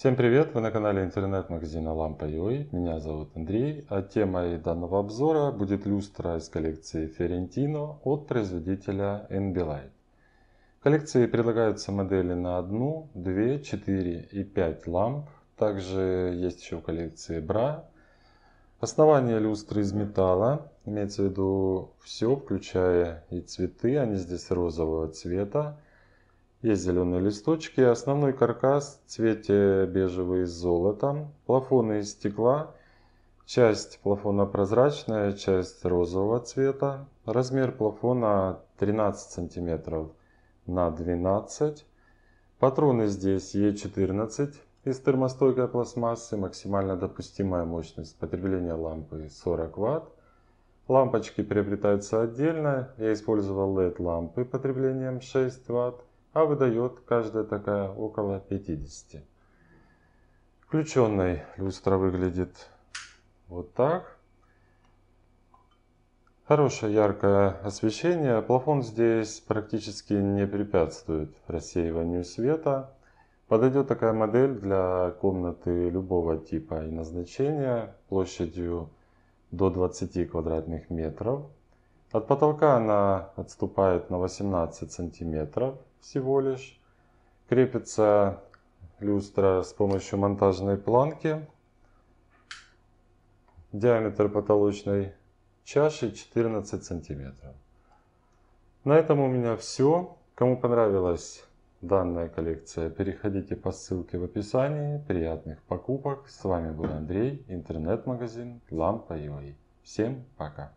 Всем привет! Вы на канале интернет-магазина Lampa.ua. Меня зовут Андрей, а темой данного обзора будет люстра из коллекции Fiorentino от производителя NBLight. В коллекции предлагаются модели на 1, 2, 4 и 5 ламп. Также есть еще в коллекции бра. Основание люстры из металла, имеется в виду все, включая и цветы, они здесь розового цвета. Есть зеленые листочки, основной каркас в цвете бежевый с золотом, плафоны из стекла, часть плафона прозрачная, часть розового цвета. Размер плафона 13 см на 12 Патроны здесь Е14 из термостойкой пластмассы, максимально допустимая мощность потребления лампы 40 Вт. Лампочки приобретаются отдельно, я использовал LED-лампы потреблением 6 Вт а выдает каждая такая около 50. Включенной люстра выглядит вот так. Хорошее яркое освещение. Плафон здесь практически не препятствует рассеиванию света. Подойдет такая модель для комнаты любого типа и назначения площадью до 20 квадратных метров. От потолка она отступает на 18 сантиметров всего лишь. Крепится люстра с помощью монтажной планки. Диаметр потолочной чаши 14 сантиметров. На этом у меня все. Кому понравилась данная коллекция, переходите по ссылке в описании. Приятных покупок. С вами был Андрей, интернет-магазин Лампа.ua. Всем пока.